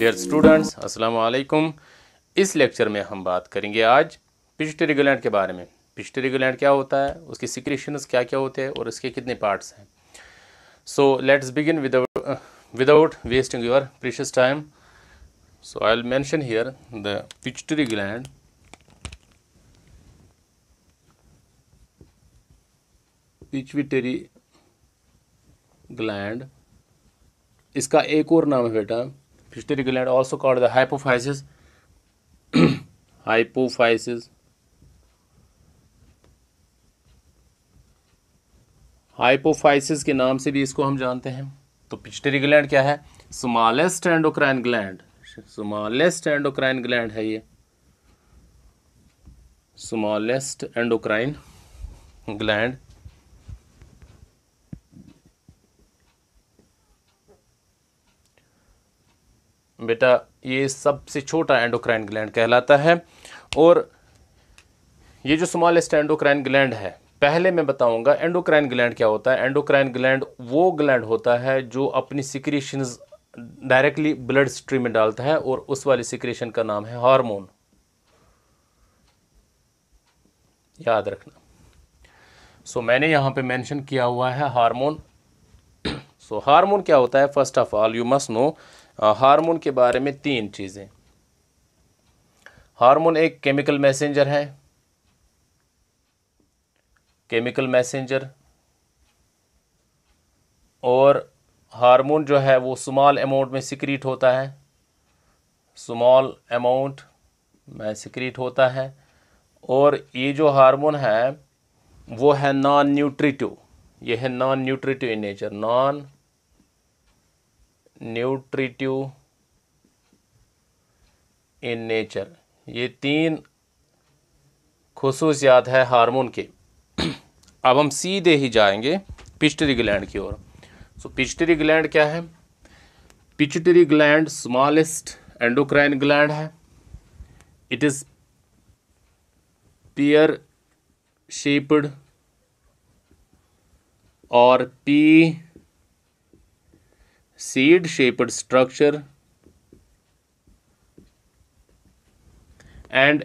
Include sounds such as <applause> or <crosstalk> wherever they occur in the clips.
Dear students अस्सलाम वालेकुम इस लेक्चर में हम बात करेंगे आज पिस्टरी ग्लैंड के बारे में पिस्टरी ग्लैंड क्या होता है उसके सिक्रेशंस क्या क्या होते हैं और इसके कितने पार्ट्स हैं so let's begin without without wasting your precious time I will mention here the pituitary gland pituitary gland इसका एक और नाम है बेटा pituitary gland also called the hypophysis <clears throat> hypophysis hypophysis के नाम से भी इसको हम जानते हैं तो पिचटरी ग्लैंड क्या है smallest endocrine gland smallest endocrine gland है ये स्मॉलेस्ट एंडोक्राइन ग्लैंड बेटा ये सबसे छोटा एंडोक्राइन ग्लैंड कहलाता है और ये जो स्मॉलेस्ट एंडोक्राइन ग्लैंड है पहले मैं बताऊंगा एंडोक्राइन ग्लैंड क्या होता है एंडोक्राइन ग्लैंड वो ग्लैंड होता है जो अपनी सिक्रेशन डायरेक्टली ब्लड स्ट्रीम में डालता है और उस वाली सिक्रेशन का नाम है हार्मोन याद रखना सो so, मैंने यहाँ पे मेंशन किया हुआ है हार्मोन सो <coughs> so, हार्मोन क्या होता है first of all you must know hormone के बारे में तीन चीज़ें हार्मोन एक केमिकल मैसेंजर है केमिकल मैसेंजर और हार्मोन जो है वो स्मॉल अमाउंट में सिक्रीट होता है स्मॉल अमाउंट में सिक्रीट होता है और ये जो हार्मोन है वो है नॉन न्यूट्रिटिव ये है non nutritive in nature non nutritive in nature ये तीन खसूसियात है हार्मोन के अब हम सीधे ही जाएंगे पिस्टरी ग्लैंड की ओर सो पिचटरी ग्लैंड क्या है pituitary gland smallest endocrine gland है इट इज़ पियर शेप्ड और pea seed shaped structure and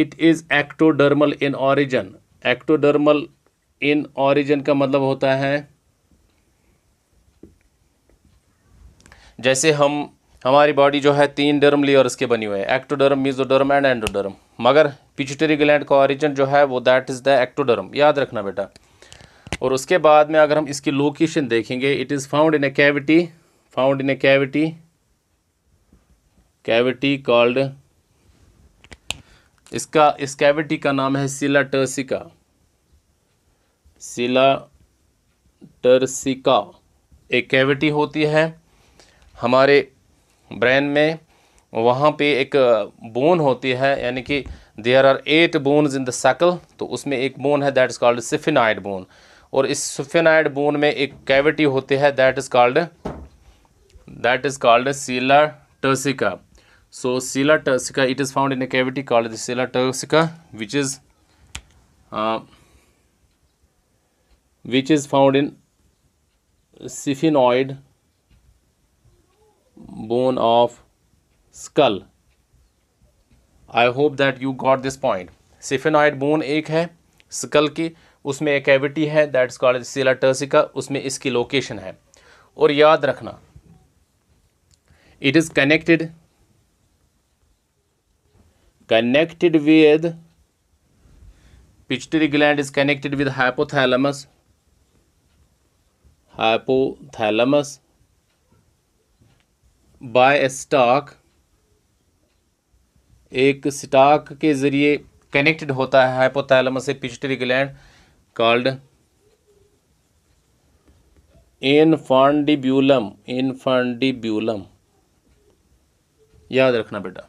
it is ectodermal in origin ectodermal in origin का मतलब होता है जैसे हम हमारी बॉडी जो है तीन डर्म लेयर्स के बनी हुए हैं एक्टोडर्म मिजोडर्म एंड एंडोडर्म मगर पिचुटरी ग्लैंड का ऑरिजन जो है वो दैट इज़ द एक्टोडर्म याद रखना बेटा और उसके बाद में अगर हम इसकी लोकेशन देखेंगे it is found in a cavity found in a cavity cavity called इसका इस कैविटी का नाम है सिला सिलाटर्सिका सिलाटर्सिका एक कैविटी होती है हमारे ब्रेन में वहाँ पे एक बोन होती है यानी कि there are eight bones in the skull तो उसमें एक बोन है that is called sphenoid bone और इस सिफिनाइड बोन में एक कैविटी होती है that is called that is called as Scylla tersica. So Scylla tersica, it is found in a cavity called the Scylla tersica, which is uh, which is found in siphenoid bone of skull. I hope that you got this point. Sphenoid bone एक है school की उसमें एक cavity है that's called सीला turcica उसमें इसकी location है और याद रखना it is connected connected with pituitary gland is connected with hypothalamus hypothalamus by a stalk एक स्टाक के ज़रिए कनेक्टेड होता है हाइपोथैलेमस से पिचटरी ग्लैंड कॉल्ड इनफांडिब्यूलम इनफांडिब्यूलम याद रखना बेटा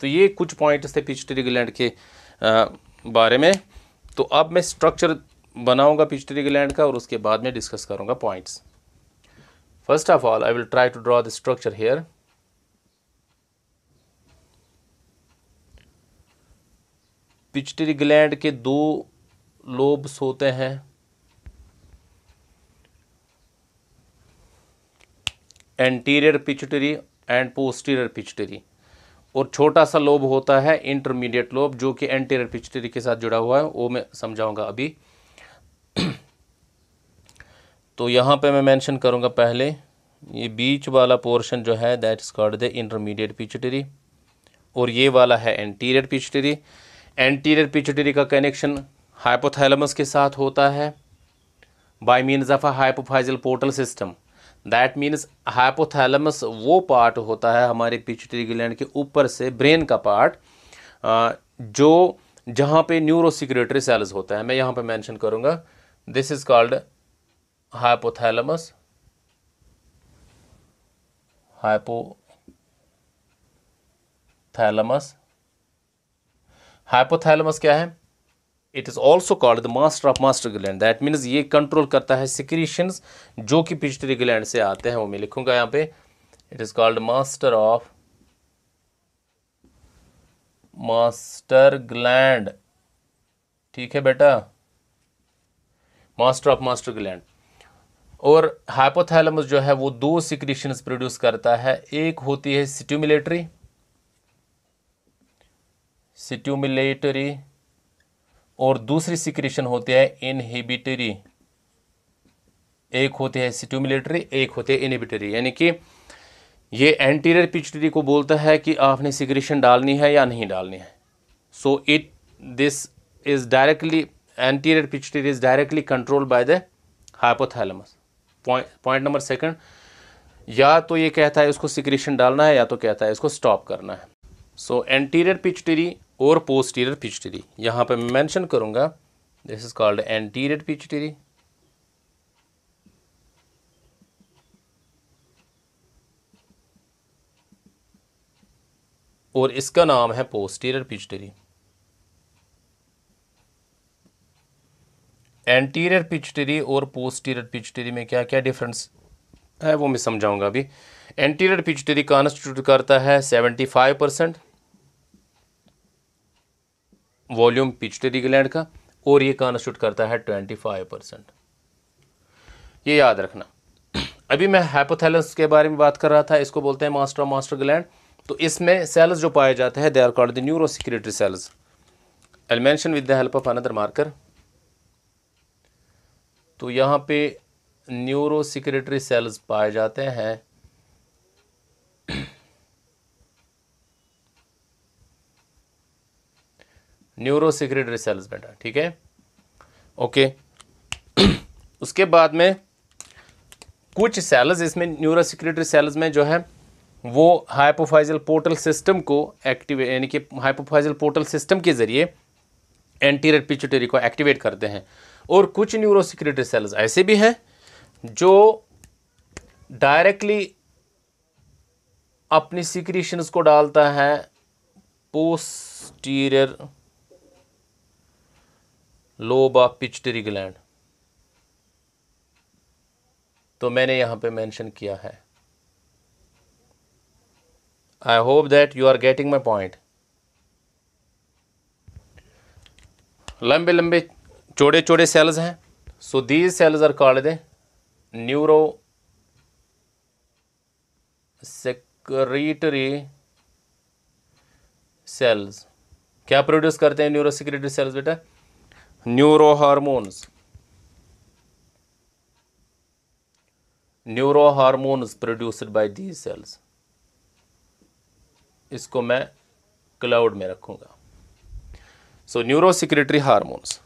तो ये कुछ पॉइंट्स थे पिचटरी ग्लैंड के आ, बारे में तो अब मैं स्ट्रक्चर बनाऊंगा पिचटरी ग्लैंड का और उसके बाद में डिस्कस करूंगा points first of all I will try to draw the structure here pituitary gland के दो लोब्स होते हैं anterior pituitary and posterior pituitary और छोटा सा लोब होता है इंटरमीडिएट लोब जो कि एंटीरियर पिचटेरी के साथ जुड़ा हुआ है वो मैं समझाऊंगा अभी <clears throat> तो यहाँ पे मैं मेंशन करूँगा पहले ये बीच वाला पोर्शन जो है that is called the intermediate pituitary और ये वाला है एंटीरियर पिचटेरी एंटीरियर पिचटरी का कनेक्शन हाइपोथैलेमस के साथ होता है by means of a hypophyseal portal system that means hypothalamus वो पार्ट होता है हमारे पिचुटरी ग्लैंड के ऊपर से ब्रेन का पार्ट जो जहाँ पे न्यूरोसिक्रेटरी सेल्स होते हैं मैं यहाँ पे मेंशन करूँगा this is called hypothalamus hypothalamus hypothalamus क्या है it is also called the master of master gland that means ये कंट्रोल करता है सिक्रीशन जो कि पिचटरी ग्लैंड से आते हैं वो मैं लिखूंगा यहाँ पे it is called master of master gland ठीक है बेटा मास्टर ऑफ मास्टर ग्लैंड और हाइपोथैलमस जो है वो दो सिक्रीशंस प्रोड्यूस करता है एक होती है सिट्यूमिलेटरी सिट्यूमिलेटरी और दूसरी सिक्रेशन होती है इनहिबिटरी एक होते हैं स्टिमुलेटरी एक होते हैं इनहिबिटरी यानी कि ये एंटीरियर पिचटरी को बोलता है कि आपने सिक्रेशन डालनी है या नहीं डालनी है so it this is directly anterior pituitary is directly control by the hypothalamus point number second या तो ये कहता है इसको सिक्रेशन डालना है या तो कहता है इसको स्टॉप करना है सो एंटीरियर पिचटरी और पोस्टीरियर पिचटरी यहाँ पे मैं मेंशन करूँगा this is called anterior pituitary और इसका नाम है पोस्टीरियर पिचटरी एंटीरियर पिचटरी और पोस्टीरियर पिचटरी में क्या क्या डिफरेंस है वो मैं समझाऊंगा अभी एंटीरियर पिचटरी कॉन्स्टिट्यूट करता है seventy five percent volume pituitary gland का और ये कॉन्स्टिट्यूट करता है ट्वेंटी फाइव परसेंट ये याद रखना अभी मैं हाइपोथैलेमस के बारे में बात कर रहा था इसको बोलते हैं मास्टर मास्टर ग्लैंड तो इसमें सेल्स जो पाए जाते हैं they are called the neurosecretory cells I'll mention with the help of another marker तो यहाँ पे न्यूरो सिक्रेटरी सेल्स पाए जाते हैं न्यूरोसिक्रेटरी सेल्स बेटा ठीक है ओके <clears throat> उसके बाद में कुछ सेल्स इसमें न्यूरोसिक्रेटरी सेल्स में जो है वो हाइपोफाइजल पोर्टल सिस्टम को एक्टिवेट यानी कि हाइपोफाइजल पोर्टल सिस्टम के ज़रिए एंटीरियर पिचुटरी को एक्टिवेट करते हैं और कुछ न्यूरोसिक्रेटरी सेल्स ऐसे भी हैं जो डायरेक्टली अपनी सिक्रीशंस को डालता है posterior lobe of pituitary gland तो मैंने यहां पे मेंशन किया है I hope that you are getting my point लंबे लंबे चौड़े चौड़े सेल्स हैं so these cells are called the neurosecretory cells क्या प्रोड्यूस करते हैं न्यूरो सेक्रेटरी सेल्स बेटा neuro neurohormones produced by the cells इसको मैं क्लाउड में रखूँगा सो न्यूरो सिक्रेटरी हारमोन्स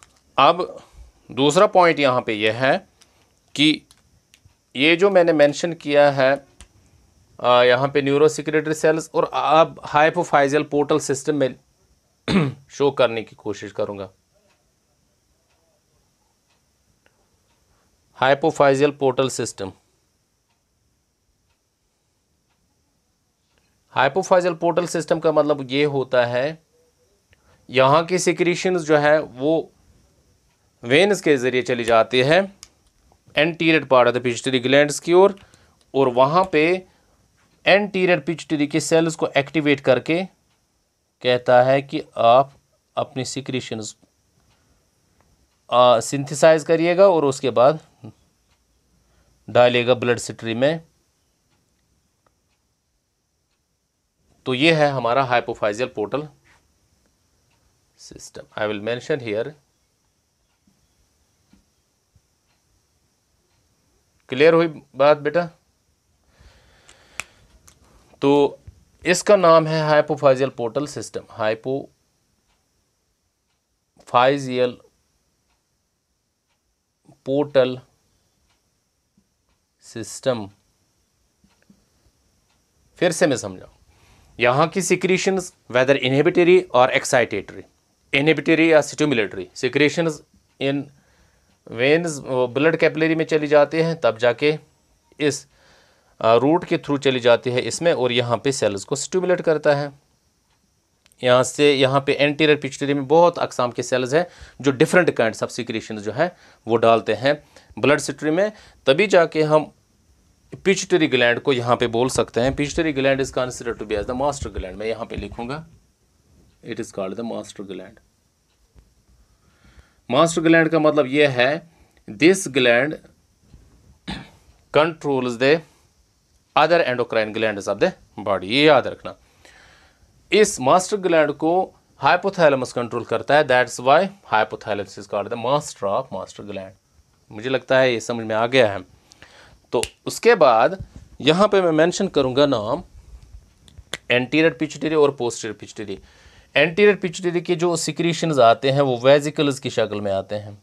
अब दूसरा पॉइंट यहाँ पे यह है कि ये जो मैंने मेंशन किया है यहाँ पे न्यूरो सिक्रेटरी सेल्स और अब हाइपोफाइजल पोर्टल सिस्टम में शो <clears throat> करने की कोशिश करूँगा hypophyseal portal system hypophyseal portal system का मतलब ये होता है यहाँ की सिक्रीशंस जो है वो वेन्स के ज़रिए चली जाती है anterior part of the pituitary glands की ओर और, वहाँ पे एंटीरियर पिचटरी के सेल्स को एक्टिवेट करके कहता है कि आप अपनी सिक्रीशंस सिंथिसाइज करिएगा और उसके बाद डालिएगा ब्लड सिट्री में तो ये है हमारा hypophyseal portal system I will mention here clear हुई बात बेटा तो इसका नाम है hypophyseal portal system hypophyseal portal system फिर से मैं समझाऊँ यहाँ की सिक्रीशन वेदर इनहेबिटरी और एक्साइटेटरी इनहेबिटरी या stimulatory secretion in veins blood capillary में चली जाती हैं तब जाके इस रूट uh, के थ्रू चली जाती है इसमें और यहाँ पे सेल्स को स्टिमुलेट करता है यहाँ से यहाँ पे एंटीरियर पिचटरी में बहुत अकसाम के सेल्स हैं जो डिफरेंट काइंड ऑफ सिक्रेशन जो है वो डालते हैं ब्लड सिट्री में तभी जाके हम पिचटरी ग्लैंड को यहाँ पे बोल सकते हैं pituitary gland is consider to be as the master gland मैं यहाँ पे लिखूंगा it is called the master gland master gland का मतलब ये है this gland controls the other endocrine gland of the body ये याद रखना इस मास्टर ग्लैंड को हाइपोथैलेमस कंट्रोल करता है that's why hypothalamus is called the master of master gland मुझे लगता है ये समझ में आ गया है तो उसके बाद यहाँ पे मैं मेंशन करूँगा नाम एंटीरियर पिचटेरी और पोस्टीरियर पिचटेरी एंटीरियर पिचटेरी के जो सिक्रीशंस आते हैं वो वेजिकल्स की शक्ल में आते हैं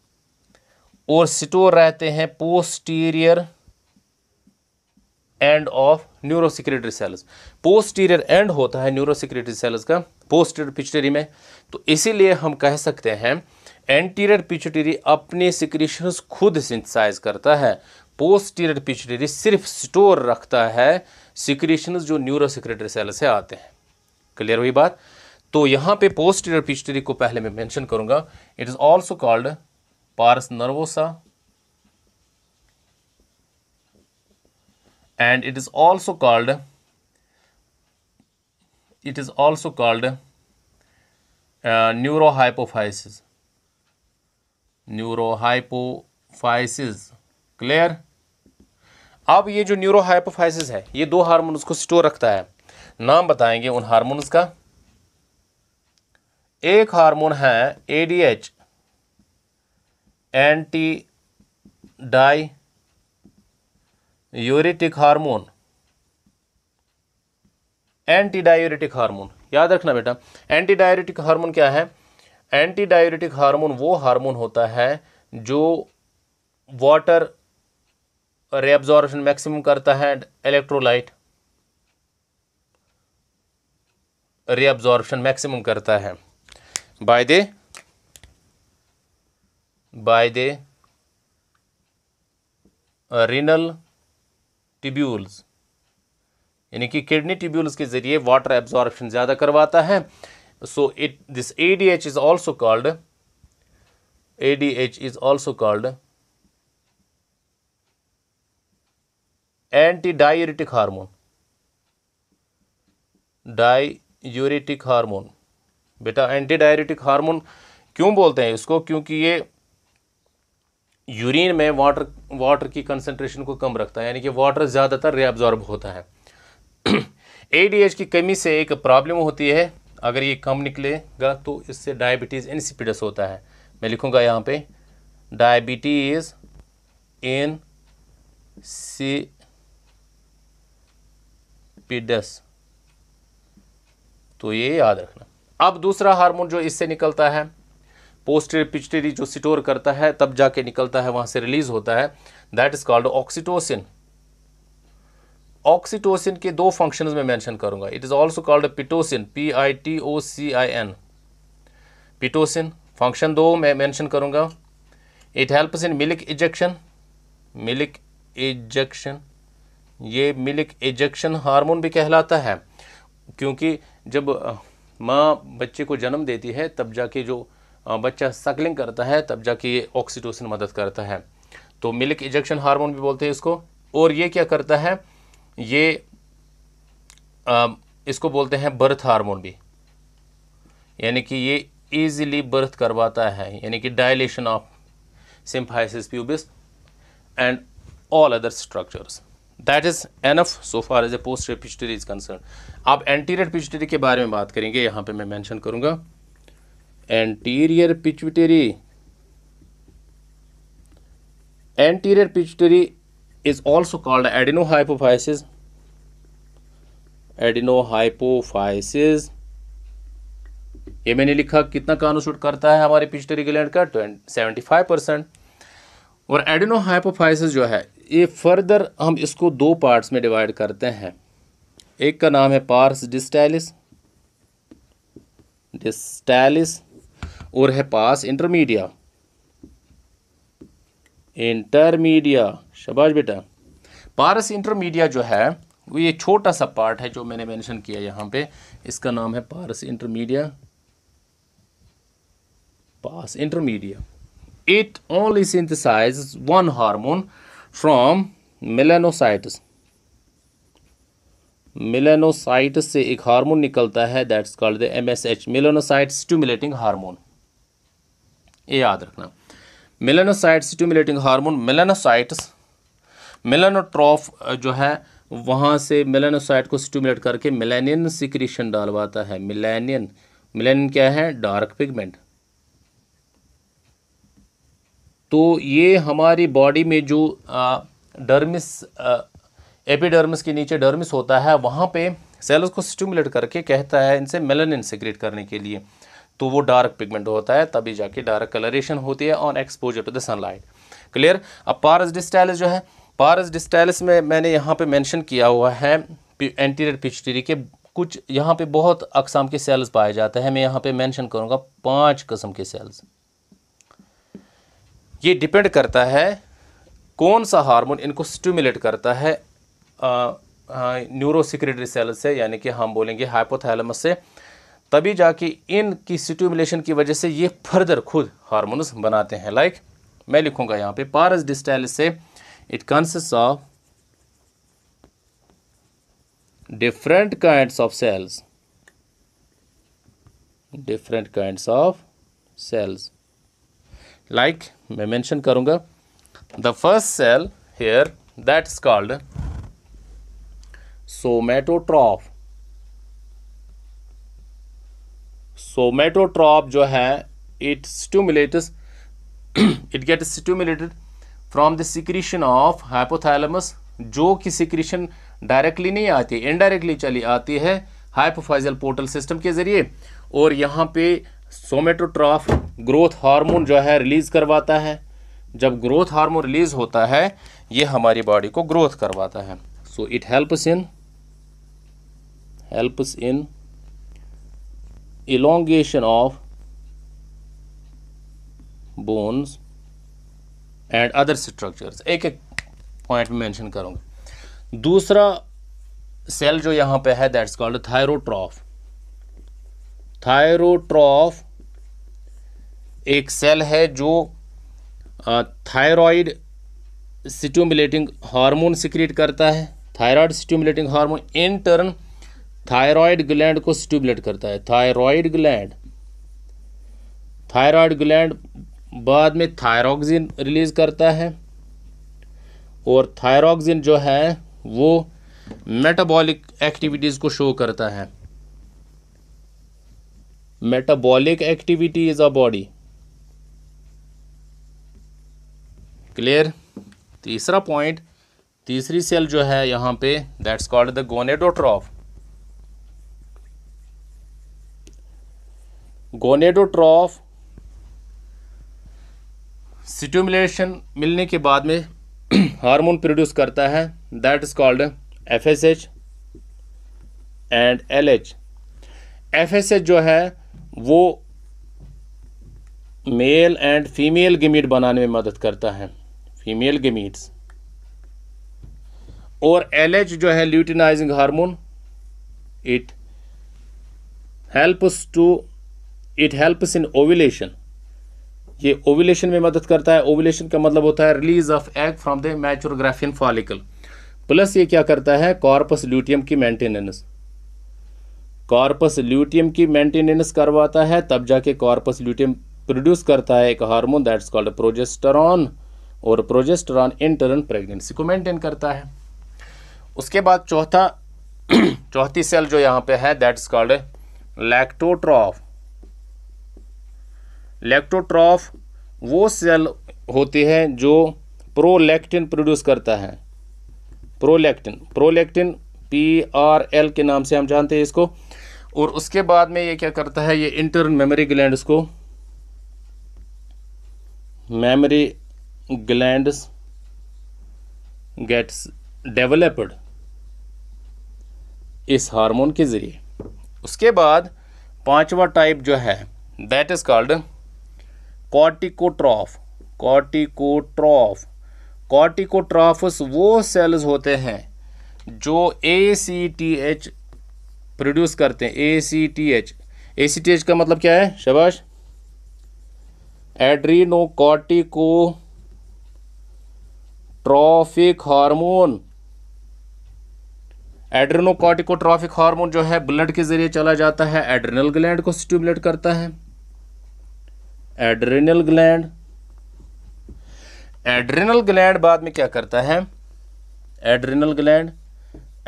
और स्टोर रहते हैं posterior end of neurosecretory cells posterior end होता है न्यूरोसिक्रेटरी सेल्स का पोस्टीरियर पिचटरी में तो इसीलिए हम कह सकते हैं एंटीरियर पिचटेरी अपने सिक्रीशंस खुद सिंथसाइज करता है पोस्टीरियर पिचटेरी सिर्फ स्टोर रखता है सिक्रीशंस जो न्यूरोसिक्रेटरी सेल से आते हैं क्लियर हुई बात तो यहाँ पे पोस्टीरियर पिचटरी को पहले मैं मेंशन करूँगा it is also called pars nervosa and it is also called it is also called uh, neurohypophysis neurohypophysis clear अब ये जो न्यूरोहाइपोफाइसिस है ये दो हार्मोन्स को स्टोर रखता है नाम बताएंगे उन हार्मोन्स का एक हार्मोन है ADH anti diuretic hormone anti diuretic hormone याद रखना बेटा एंटी डायोरिटिक हार्मोन क्या है एंटी डायूरेटिक हार्मोन वो हार्मोन होता है जो वाटर रेब्जॉर्बन मैक्सिमम करता है इलेक्ट्रोलाइट रीअब्जॉर्बन मैक्सिमम करता है by the by the renal tubules यानी कि किडनी ट्यूब्यूल्स के जरिए वाटर एब्जॉर्बेशन ज़्यादा करवाता है so it this A D H is also called A D H is also called anti diuretic hormone diuretic hormone बेटा एंटी डायरेटिक हार्मोन क्यों बोलते हैं इसको क्योंकि ये यूरिन में वाटर वाटर की कंसनट्रेशन को कम रखता है यानी कि वाटर ज़्यादातर रीअब्जॉर्ब होता है ए <clears throat> की कमी से एक प्रॉब्लम होती है अगर ये कम निकलेगा तो इससे डायबिटीज़ इंसिपिडस होता है मैं लिखूँगा यहाँ पे डायबिटीज़ इन सी पिडस तो ये याद रखना अब दूसरा हार्मोन जो इससे निकलता है पोस्टर पिचटेरी जो सिटोर करता है तब जाके निकलता है वहां से रिलीज होता है that is called oxytocin oxytocin के दो फंक्शन में मैंशन करूंगा it is also called pitocin P I T O C I N pitocin function दो मैं मैंशन करूंगा it helps in milk ejection milk ejection ये मिल्क इजेक्शन हार्मोन भी कहलाता है क्योंकि जब माँ बच्चे को जन्म देती है तब जाके जो बच्चा सकलिंग करता है तब जाके ये ऑक्सीटोसिन मदद करता है तो मिल्क इजेक्शन हार्मोन भी बोलते हैं इसको और ये क्या करता है ये आ, इसको बोलते हैं बर्थ हार्मोन भी यानी कि ये ईजिली बर्थ करवाता है यानी कि dilation of symphysis pubis and all other structures that is enough so far as a posterior pituitary is concern आप एंटीरियर पिस्टरी के बारे में बात करेंगे यहाँ पे मैं मेंशन करूँगा anterior anterior pituitary is also called adenohypophysis adeno adenohypophysis ये मैंने लिखा कितना कानूसूट करता है हमारे पिस्टरी ग्लैंड का सेवेंटी फाइव परसेंट और एडिनो हाइपोफाइसिस जो है ये फर्दर हम इसको दो पार्ट्स में डिवाइड करते हैं एक का नाम है पार्स डिस्टैलिस डिस्टैलिस और है पास इंटरमीडिया इंटरमीडिया शबाश बेटा पारस इंटरमीडिया जो है वो ये छोटा सा पार्ट है जो मैंने मेंशन किया यहाँ पे इसका नाम है pars intermedia pars intermedia it only synthesize one hormone from melanocytes melanocytes से एक हार्मोन निकलता है that's called the MSH melanocyte stimulating hormone ये याद रखना melanocytes stimulating hormone melanocytes melanotroph जो है वहाँ से मिलनोसाइट को स्टिमुलेट करके मिलेनियन सिक्रीशन डालवाता है मिलेनियन मिलेनियन क्या है डार्क पिगमेंट तो ये हमारी बॉडी में जो आ, डर्मिस एपिडर्मिस के नीचे डर्मिस होता है वहाँ पे सेल्स को स्टिमुलेट करके कहता है इनसे मेलानिन सिक्रेट करने के लिए तो वो डार्क पिगमेंट होता है तभी जाके डार्क कलरेशन होती है on exposure to the sunlight clear अब पारस डिस्टाइलिस जो है पारस डिस्टाइलिस में मैंने यहाँ पे मेंशन किया हुआ है एंटीरियर पिचटरी के कुछ यहाँ पे बहुत अकसाम के सेल्स पाए जाते हैं मैं यहाँ पे मेंशन करूँगा पांच कस्म के सेल्स ये डिपेंड करता है कौन सा हार्मोन इनको स्टिमुलेट करता है न्यूरोसिक्रेटरी सेल्स से यानी कि हम बोलेंगे हाइपोथैलमस से तभी जाके इन की स्टिमुलेशन की वजह से ये फर्दर खुद हार्मोन्स बनाते हैं लाइक like, मैं लिखूंगा यहां पे पारस डिस्टाइल से it consist of different kind of cells different kind of cells like मैं मैंशन करूंगा the first cell here that is called somatotroph so जो है it stimulates it get stimulated from the secretion of hypothalamus जो कि secretion directly नहीं आती indirectly चली आती है हाइपोफाइजल पोर्टल सिस्टम के ज़रिए और यहाँ पे सोमेटोट्रॉफ ग्रोथ हार्मोन जो है रिलीज़ करवाता है जब ग्रोथ हार्मोन रिलीज़ होता है ये हमारी बॉडी को ग्रोथ करवाता है so it helps in helps in elongation of bones and other structure एक एक पॉइंट में मैंशन करूँगा दूसरा सेल जो यहाँ पे है दैट कॉल्ड थायरोट्रॉफ थायरोट्रॉफ एक सेल है जो थायराइड स्टिमुलेटिंग हार्मोन सिक्रिएट करता है thyroid stimulating hormone in turn thyroid gland को स्टिमुलेट करता है थायराइड ग्लैंड थायराइड ग्लैंड बाद में थायरोक्सिन रिलीज करता है और थायरोक्सिन जो है वो मेटाबॉलिक एक्टिविटीज़ को शो करता है metabolic activity is a body clear तीसरा पॉइंट तीसरी सेल जो है यहां पे that's called the gonadotroph gonadotroph stimulation मिलने के बाद में <clears throat> हार्मोन प्रोड्यूस करता है that is called F S H and L H F S H जो है वो मेल एंड फीमेल गेमीट बनाने में मदद करता है फीमेल गिमीट्स और एल एच जो है luteinizing hormone it helps to it helps in ovulation ये ओविलेशन में मदद करता है ओविलेशन का मतलब होता है release of egg from the mature Graafian follicle plus ये क्या करता है कॉर्पस ल्यूटियम की मेंटेनेंस कॉर्पस ल्यूटियम की मेंटेनेंस करवाता है तब जाके कॉर्पस ल्यूटियम प्रोड्यूस करता है एक हार्मोन दैट्स कॉल्ड प्रोजेस्टरॉन और प्रोजेस्टरॉन इन टर्न प्रेगनेंसी को मेंटेन करता है उसके बाद चौथा <clears throat> चौथी सेल जो यहाँ पे है दैट्स कॉल्ड लैक्टोट्रॉफ लैक्टोट्रॉफ वो सेल होते हैं जो प्रोलैक्टिन प्रोड्यूस करता है prolactin prolactin P R L के नाम से हम जानते हैं इसको और उसके बाद में ये क्या करता है ये इंटर मेमोरी ग्लैंड को मेमोरी ग्लैंड गेट्स डेवलप्ड इस हार्मोन के ज़रिए उसके बाद पांचवा टाइप जो है that is called corticotroph corticotroph corticotrophs वो सेल्स होते हैं जो A C T H produce करते हैं A C T H A C T H का मतलब क्या है शबाश adrenocorticotrophic hormone trophic hormone जो है ब्लड के जरिए चला जाता है एड्रिनल ग्लैंड को स्टिमुलेट करता है एड्रेनल ग्लैंड एड्रेनल ग्लैंड बाद में क्या करता है adrenal gland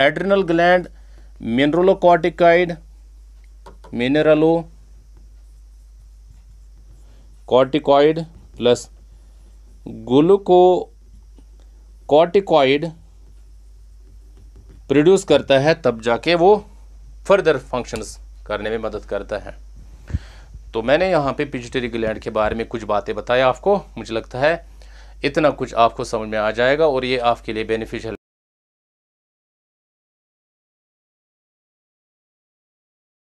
adrenal gland mineralocorticoid mineralocorticoid plus glucocorticoid produce करता है तब जाके वो फर्दर फंक्शंस करने में मदद करता है तो मैंने यहाँ पे पिजिटरी ग्लैंड के बारे में कुछ बातें बताया आपको मुझे लगता है इतना कुछ आपको समझ में आ जाएगा और ये आपके लिए बेनिफिशियल